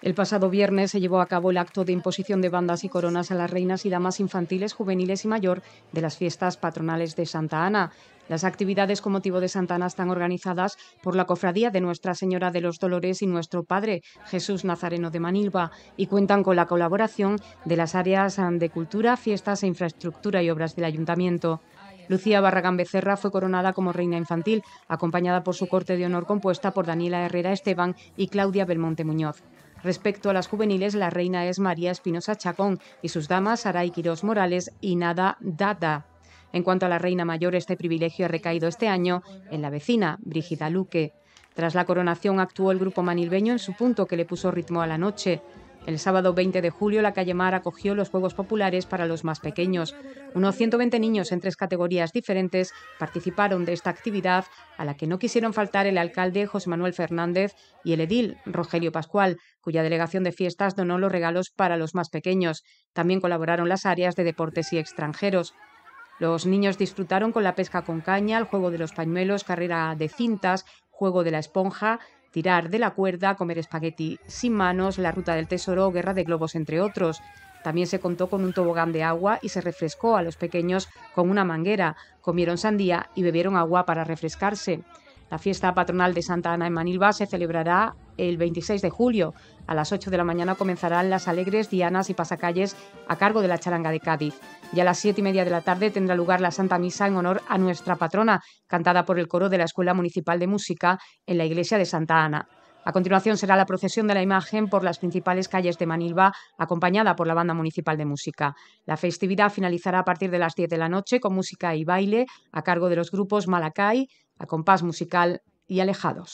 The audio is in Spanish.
El pasado viernes se llevó a cabo el acto de imposición de bandas y coronas a las reinas y damas infantiles, juveniles y mayor de las fiestas patronales de Santa Ana. Las actividades con motivo de Santa Ana están organizadas por la Cofradía de Nuestra Señora de los Dolores y nuestro Padre Jesús Nazareno de Manilva y cuentan con la colaboración de las áreas de cultura, fiestas e infraestructura y obras del Ayuntamiento. Lucía Barragán Becerra fue coronada como reina infantil, acompañada por su corte de honor compuesta por Daniela Herrera Esteban y Claudia Belmonte Muñoz. Respecto a las juveniles, la reina es María Espinosa Chacón y sus damas Aray Quirós Morales y Nada Dada. En cuanto a la reina mayor, este privilegio ha recaído este año en la vecina, Brígida Luque. Tras la coronación actuó el grupo manilbeño en su punto que le puso ritmo a la noche. El sábado 20 de julio, la calle Mar acogió los Juegos Populares para los más pequeños. Unos 120 niños en tres categorías diferentes participaron de esta actividad, a la que no quisieron faltar el alcalde José Manuel Fernández y el edil Rogelio Pascual, cuya delegación de fiestas donó los regalos para los más pequeños. También colaboraron las áreas de deportes y extranjeros. Los niños disfrutaron con la pesca con caña, el juego de los pañuelos, carrera de cintas, juego de la esponja, Tirar de la cuerda, comer espagueti sin manos, la ruta del tesoro, guerra de globos, entre otros. También se contó con un tobogán de agua y se refrescó a los pequeños con una manguera. Comieron sandía y bebieron agua para refrescarse. La fiesta patronal de Santa Ana en Manilva se celebrará el 26 de julio. A las 8 de la mañana comenzarán las alegres dianas y pasacalles a cargo de la charanga de Cádiz. Y a las 7 y media de la tarde tendrá lugar la Santa Misa en honor a nuestra patrona, cantada por el coro de la Escuela Municipal de Música en la iglesia de Santa Ana. A continuación será la procesión de la imagen por las principales calles de Manilva, acompañada por la banda municipal de música. La festividad finalizará a partir de las 10 de la noche con música y baile a cargo de los grupos Malacay, a compás musical y alejados.